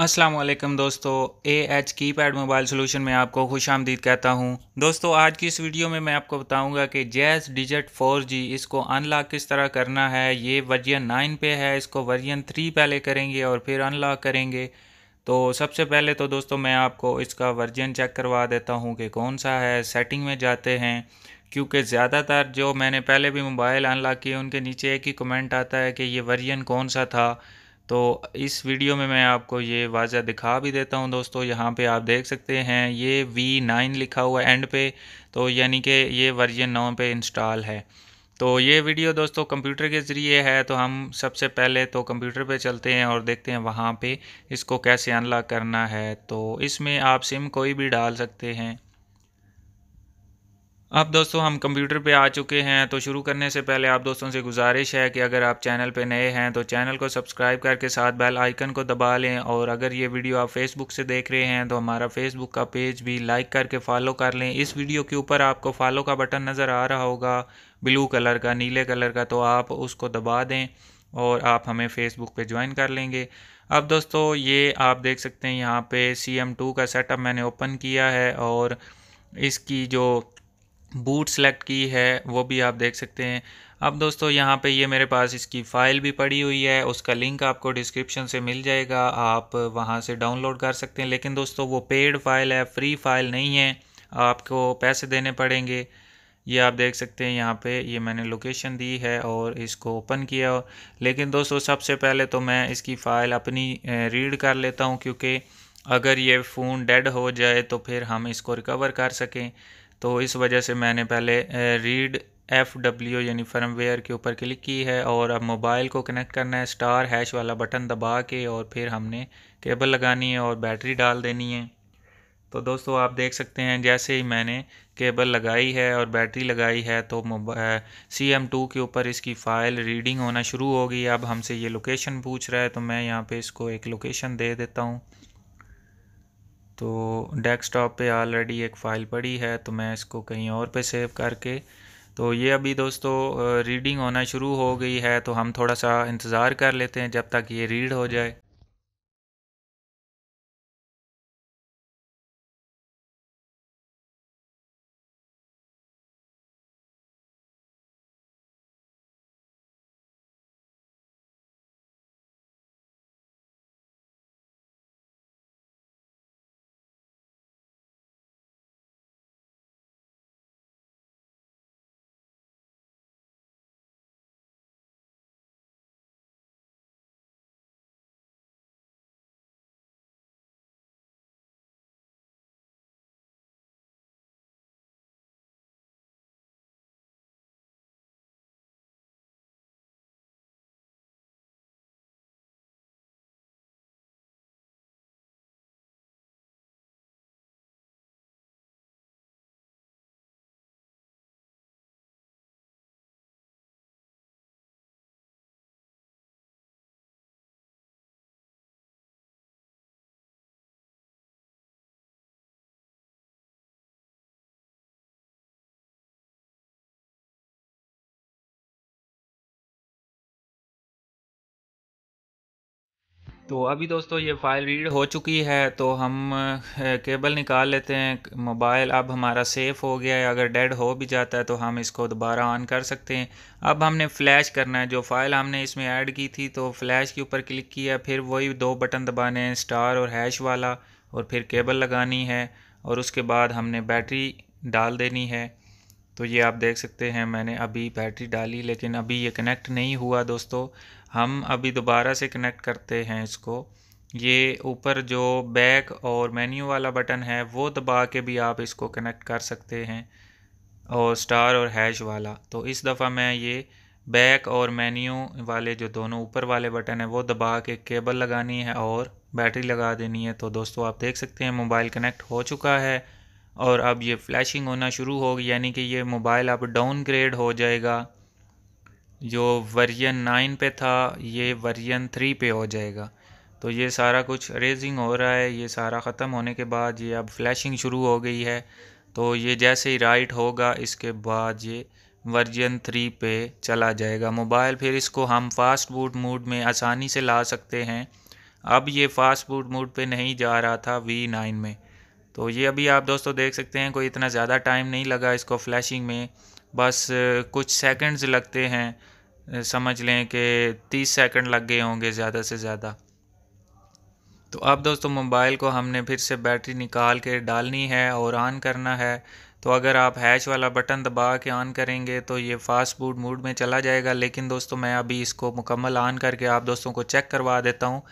असलम दोस्तों A H key pad mobile solution में आपको खुश आमदीद कहता हूँ दोस्तों आज की इस वीडियो में मैं आपको बताऊँगा कि जैस डिजिट 4G इसको अनलॉक किस तरह करना है ये वर्जन 9 पे है इसको वर्जन 3 पहले करेंगे और फिर अनलॉक करेंगे तो सबसे पहले तो दोस्तों मैं आपको इसका वर्जन चेक करवा देता हूँ कि कौन सा है सेटिंग में जाते हैं क्योंकि ज़्यादातर जो मैंने पहले भी मोबाइल अनलॉक किए उनके नीचे एक ही कमेंट आता है कि ये वर्जन कौन सा था तो इस वीडियो में मैं आपको ये वाजह दिखा भी देता हूँ दोस्तों यहाँ पे आप देख सकते हैं ये V9 लिखा हुआ एंड पे तो यानी कि ये वर्जन 9 पे इंस्टॉल है तो ये वीडियो दोस्तों कंप्यूटर के ज़रिए है तो हम सबसे पहले तो कंप्यूटर पे चलते हैं और देखते हैं वहाँ पे इसको कैसे अनलॉक करना है तो इसमें आप सिम कोई भी डाल सकते हैं अब दोस्तों हम कंप्यूटर पे आ चुके हैं तो शुरू करने से पहले आप दोस्तों से गुजारिश है कि अगर आप चैनल पे नए हैं तो चैनल को सब्सक्राइब करके साथ बेल आइकन को दबा लें और अगर ये वीडियो आप फेसबुक से देख रहे हैं तो हमारा फेसबुक का पेज भी लाइक करके फॉलो कर लें इस वीडियो के ऊपर आपको फॉलो का बटन नज़र आ रहा होगा ब्लू कलर का नीले कलर का तो आप उसको दबा दें और आप हमें फ़ेसबुक पर ज्वाइन कर लेंगे अब दोस्तों ये आप देख सकते हैं यहाँ पर सी एम टू का सेटअप मैंने ओपन किया है और इसकी जो बूट सेलेक्ट की है वो भी आप देख सकते हैं अब दोस्तों यहाँ पे ये मेरे पास इसकी फ़ाइल भी पड़ी हुई है उसका लिंक आपको डिस्क्रिप्शन से मिल जाएगा आप वहाँ से डाउनलोड कर सकते हैं लेकिन दोस्तों वो पेड फाइल है फ्री फाइल नहीं है आपको पैसे देने पड़ेंगे ये आप देख सकते हैं यहाँ पे ये मैंने लोकेशन दी है और इसको ओपन किया लेकिन दोस्तों सबसे पहले तो मैं इसकी फ़ाइल अपनी रीड कर लेता हूँ क्योंकि अगर ये फ़ोन डेड हो जाए तो फिर हम इसको रिकवर कर सकें तो इस वजह से मैंने पहले रीड एफ डब्ल्यू यानी फर्मवेयर के ऊपर क्लिक की है और अब मोबाइल को कनेक्ट करना है स्टार हैश वाला बटन दबा के और फिर हमने केबल लगानी है और बैटरी डाल देनी है तो दोस्तों आप देख सकते हैं जैसे ही मैंने केबल लगाई है और बैटरी लगाई है तो सी एम टू के ऊपर इसकी फ़ाइल रीडिंग होना शुरू होगी अब हमसे ये लोकेशन पूछ रहा है तो मैं यहाँ पे इसको एक लोकेशन दे देता हूँ तो डेस्कटॉप पे ऑलरेडी एक फ़ाइल पड़ी है तो मैं इसको कहीं और पे सेव करके तो ये अभी दोस्तों रीडिंग होना शुरू हो गई है तो हम थोड़ा सा इंतज़ार कर लेते हैं जब तक ये रीड हो जाए तो अभी दोस्तों ये फ़ाइल रीड हो चुकी है तो हम केबल निकाल लेते हैं मोबाइल अब हमारा सेफ़ हो गया है अगर डेड हो भी जाता है तो हम इसको दोबारा ऑन कर सकते हैं अब हमने फ़्लैश करना है जो फ़ाइल हमने इसमें ऐड की थी तो फ़्लैश के ऊपर क्लिक किया फिर वही दो बटन दबाने हैं स्टार और हैश वाला और फिर केबल लगानी है और उसके बाद हमने बैटरी डाल देनी है तो ये आप देख सकते हैं मैंने अभी बैटरी डाली लेकिन अभी ये कनेक्ट नहीं हुआ दोस्तों हम अभी दोबारा से कनेक्ट करते हैं इसको ये ऊपर जो बैक और मेन्यू वाला बटन है वो दबा के भी आप इसको कनेक्ट कर सकते हैं और स्टार और हैश वाला तो इस दफ़ा मैं ये बैक और मेन्यू वाले जो दोनों ऊपर वाले बटन है वो दबा के केबल लगानी है और बैटरी लगा देनी है तो दोस्तों आप देख सकते हैं मोबाइल कनेक्ट हो चुका है और अब ये फ्लैशिंग होना शुरू होगी यानी कि ये मोबाइल अब डाउनग्रेड हो जाएगा जो वर्जन नाइन पे था ये वर्जन थ्री पे हो जाएगा तो ये सारा कुछ रेजिंग हो रहा है ये सारा ख़त्म होने के बाद ये अब फ्लैशिंग शुरू हो गई है तो ये जैसे ही राइट होगा इसके बाद ये वर्जन थ्री पे चला जाएगा मोबाइल फिर इसको हम फास्ट बूट मोड में आसानी से ला सकते हैं अब ये फास्ट बूट मोड पे नहीं जा रहा था वी नाइन में तो ये अभी आप दोस्तों देख सकते हैं कोई इतना ज़्यादा टाइम नहीं लगा इसको फ्लैशिंग में बस कुछ सेकंड्स लगते हैं समझ लें कि तीस सेकंड लग गए होंगे ज़्यादा से ज़्यादा तो अब दोस्तों मोबाइल को हमने फिर से बैटरी निकाल के डालनी है और ऑन करना है तो अगर आप हैच वाला बटन दबा के ऑन करेंगे तो ये फास्ट बूट मूड में चला जाएगा लेकिन दोस्तों मैं अभी इसको मुकम्मल ऑन करके आप दोस्तों को चेक करवा देता हूँ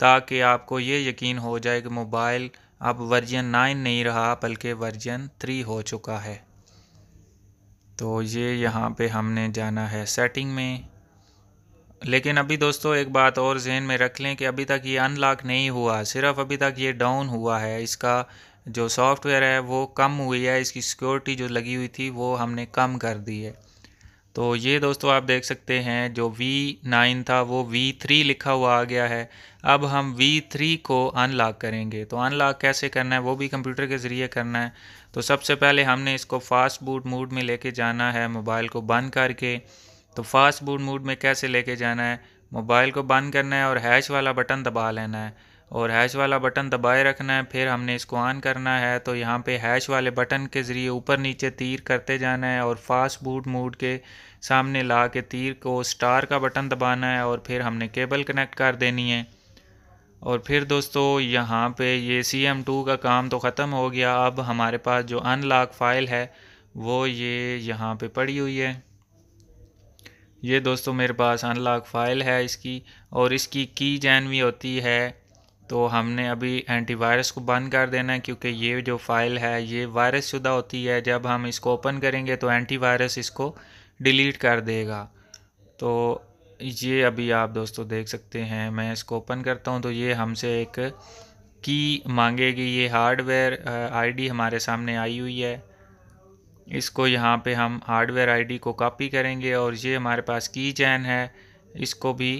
ताकि आपको ये यकीन हो जाए कि मोबाइल अब वर्जन नाइन नहीं रहा बल्कि वर्जन थ्री हो चुका है तो ये यहाँ पे हमने जाना है सेटिंग में लेकिन अभी दोस्तों एक बात और जहन में रख लें कि अभी तक ये अनलॉक नहीं हुआ सिर्फ अभी तक ये डाउन हुआ है इसका जो सॉफ्टवेयर है वो कम हुई है इसकी सिक्योरिटी जो लगी हुई थी वो हमने कम कर दी है तो ये दोस्तों आप देख सकते हैं जो V9 था वो V3 लिखा हुआ आ गया है अब हम V3 को अनलॉक करेंगे तो अनलॉक कैसे करना है वो भी कंप्यूटर के ज़रिए करना है तो सबसे पहले हमने इसको फास्ट बूट मूड में लेके जाना है मोबाइल को बंद करके तो फास्ट बूट मूड में कैसे लेके जाना है मोबाइल को बंद करना है और हैश वाला बटन दबा लेना है और हैश वाला बटन दबाए रखना है फिर हमने इसको ऑन करना है तो यहाँ पे हैश वाले बटन के ज़रिए ऊपर नीचे तीर करते जाना है और फास्ट बूट मूड के सामने ला के तीर को स्टार का बटन दबाना है और फिर हमने केबल कनेक्ट कर देनी है और फिर दोस्तों यहाँ पे ये सी एम टू का काम तो ख़त्म हो गया अब हमारे पास जो अनलॉक फाइल है वो ये यहाँ पे पड़ी हुई है ये दोस्तों मेरे पास अनलॉक फाइल है इसकी और इसकी की जैन भी होती है तो हमने अभी एंटीवायरस को बंद कर देना है क्योंकि ये जो फ़ाइल है ये वायरस शुदा होती है जब हम इसको ओपन करेंगे तो एंटी इसको डिलीट कर देगा तो ये अभी आप दोस्तों देख सकते हैं मैं इसको ओपन करता हूँ तो ये हमसे एक की मांगेगी ये हार्डवेयर आईडी हमारे सामने आई हुई है इसको यहाँ पे हम हार्डवेयर आईडी को कॉपी करेंगे और ये हमारे पास की चैन है इसको भी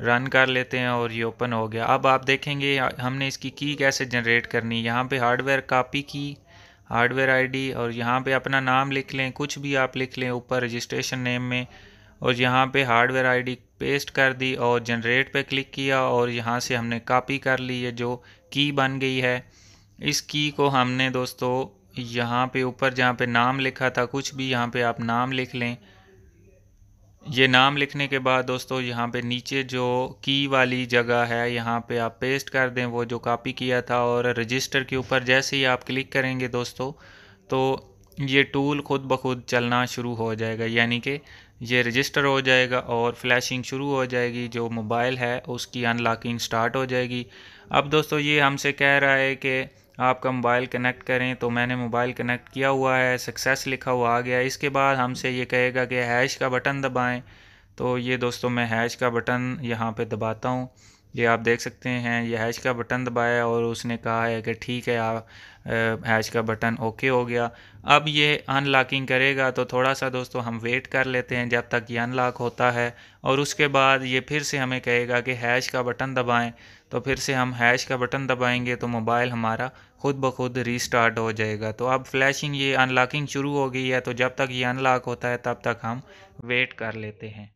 रन कर लेते हैं और ये ओपन हो गया अब आप देखेंगे हमने इसकी की कैसे जनरेट करनी यहाँ पे हार्डवेयर कॉपी की हार्डवेयर आईडी और यहाँ पे अपना नाम लिख लें कुछ भी आप लिख लें ऊपर रजिस्ट्रेशन नेम में और यहाँ पे हार्डवेयर आईडी पेस्ट कर दी और जनरेट पे क्लिक किया और यहाँ से हमने कॉपी कर ली ये जो की बन गई है इस की को हमने दोस्तों यहाँ पे ऊपर जहाँ पे नाम लिखा था कुछ भी यहाँ पे आप नाम लिख लें ये नाम लिखने के बाद दोस्तों यहाँ पे नीचे जो की वाली जगह है यहाँ पे आप पेस्ट कर दें वो जो कॉपी किया था और रजिस्टर के ऊपर जैसे ही आप क्लिक करेंगे दोस्तों तो ये टूल खुद ब खुद चलना शुरू हो जाएगा यानी कि ये रजिस्टर हो जाएगा और फ्लैशिंग शुरू हो जाएगी जो मोबाइल है उसकी अनलॉकिंग स्टार्ट हो जाएगी अब दोस्तों ये हमसे कह रहा है कि आपका मोबाइल कनेक्ट करें तो मैंने मोबाइल कनेक्ट किया हुआ है सक्सेस लिखा हुआ आ गया इसके बाद हमसे ये कहेगा कि हैश का बटन दबाएं तो ये दोस्तों मैं हैश का बटन यहाँ पे दबाता हूँ ये आप देख सकते हैं ये हैश का बटन दबाया और उसने कहा है कि ठीक है आप हैश का बटन ओके हो गया अब ये अनलॉकिंग करेगा तो थोड़ा सा दोस्तों हम वेट कर लेते हैं जब तक ये अनलॉक होता है और उसके बाद ये फिर से हमें कहेगा कि हैश का बटन दबाएं तो फिर से हम हैश का बटन दबाएंगे तो मोबाइल हमारा खुद ब खुद रीस्टार्ट हो जाएगा तो अब फ्लैशिंग ये अनलॉकिंग शुरू हो गई है तो जब तक ये अनलॉक होता है तब तक हम वेट कर लेते हैं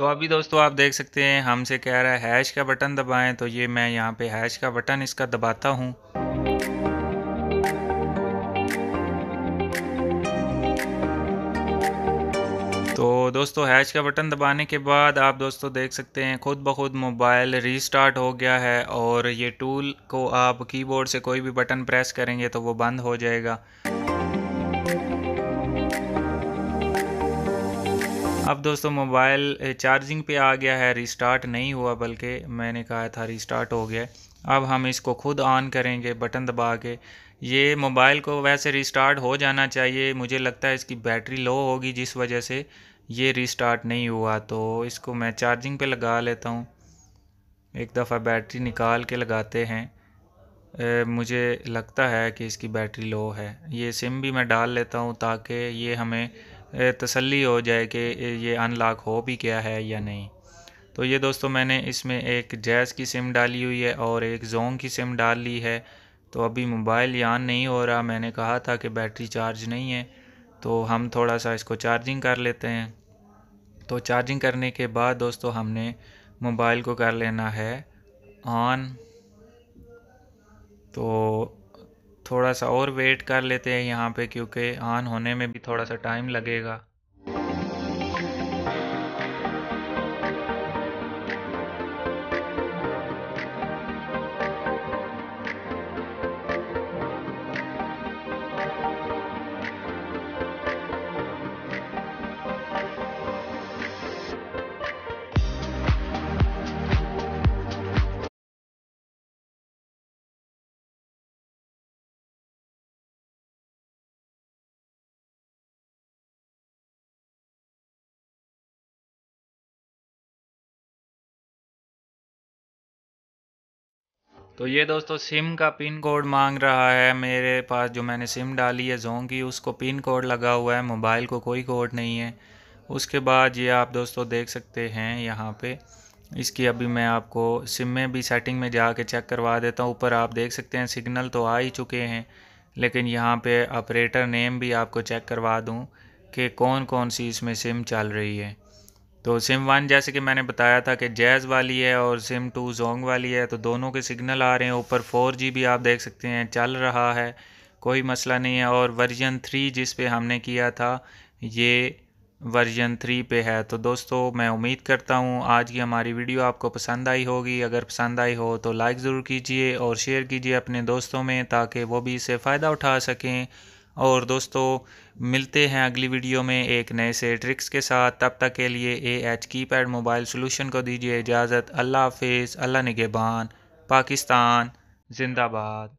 तो अभी दोस्तों आप देख सकते हैं हमसे कह रहा है हैश का बटन दबाएं तो ये मैं यहाँ पे हैश का बटन इसका दबाता हूँ तो दोस्तों हैश का बटन दबाने के बाद आप दोस्तों देख सकते हैं खुद ब खुद मोबाइल रीस्टार्ट हो गया है और ये टूल को आप कीबोर्ड से कोई भी बटन प्रेस करेंगे तो वो बंद हो जाएगा अब दोस्तों मोबाइल चार्जिंग पे आ गया है रिस्टार्ट नहीं हुआ बल्कि मैंने कहा था रिस्टार्ट हो गया अब हम इसको खुद ऑन करेंगे बटन दबा के ये मोबाइल को वैसे रिस्टार्ट हो जाना चाहिए मुझे लगता है इसकी बैटरी लो होगी जिस वजह से ये रिस्टार्ट नहीं हुआ तो इसको मैं चार्जिंग पे लगा लेता हूँ एक दफ़ा बैटरी निकाल के लगाते हैं ए, मुझे लगता है कि इसकी बैटरी लो है ये सिम भी मैं डाल लेता हूँ ताकि ये हमें तसल्ली हो जाए कि ये अनलॉक हो भी गया है या नहीं तो ये दोस्तों मैंने इसमें एक जैज़ की सिम डाली हुई है और एक जोंग की सिम डाल ली है तो अभी मोबाइल ये ऑन नहीं हो रहा मैंने कहा था कि बैटरी चार्ज नहीं है तो हम थोड़ा सा इसको चार्जिंग कर लेते हैं तो चार्जिंग करने के बाद दोस्तों हमने मोबाइल को कर लेना है ऑन तो थोड़ा सा और वेट कर लेते हैं यहाँ पे क्योंकि ऑन होने में भी थोड़ा सा टाइम लगेगा तो ये दोस्तों सिम का पिन कोड मांग रहा है मेरे पास जो मैंने सिम डाली है जोंग की उसको पिन कोड लगा हुआ है मोबाइल को कोई कोड नहीं है उसके बाद ये आप दोस्तों देख सकते हैं यहाँ पे इसकी अभी मैं आपको सिम में भी सेटिंग में जा कर चेक करवा देता हूँ ऊपर आप देख सकते हैं सिग्नल तो आ ही चुके हैं लेकिन यहाँ पर ऑपरेटर नेम भी आपको चेक करवा दूँ कि कौन कौन सी इसमें सिम चल रही है तो सिम वन जैसे कि मैंने बताया था कि जैज़ वाली है और सिम टू जोंग वाली है तो दोनों के सिग्नल आ रहे हैं ऊपर फोर जी भी आप देख सकते हैं चल रहा है कोई मसला नहीं है और वर्जन थ्री जिस पे हमने किया था ये वर्जन थ्री पे है तो दोस्तों मैं उम्मीद करता हूँ आज की हमारी वीडियो आपको पसंद आई होगी अगर पसंद आई हो तो लाइक ज़रूर कीजिए और शेयर कीजिए अपने दोस्तों में ताकि वो भी इससे फ़ायदा उठा सकें और दोस्तों मिलते हैं अगली वीडियो में एक नए से ट्रिक्स के साथ तब तक के लिए A H key pad mobile solution को दीजिए इजाज़त अल्लाह हाफिज़ अल्लाह निगेबान पाकिस्तान जिंदाबाद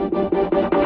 Thank you.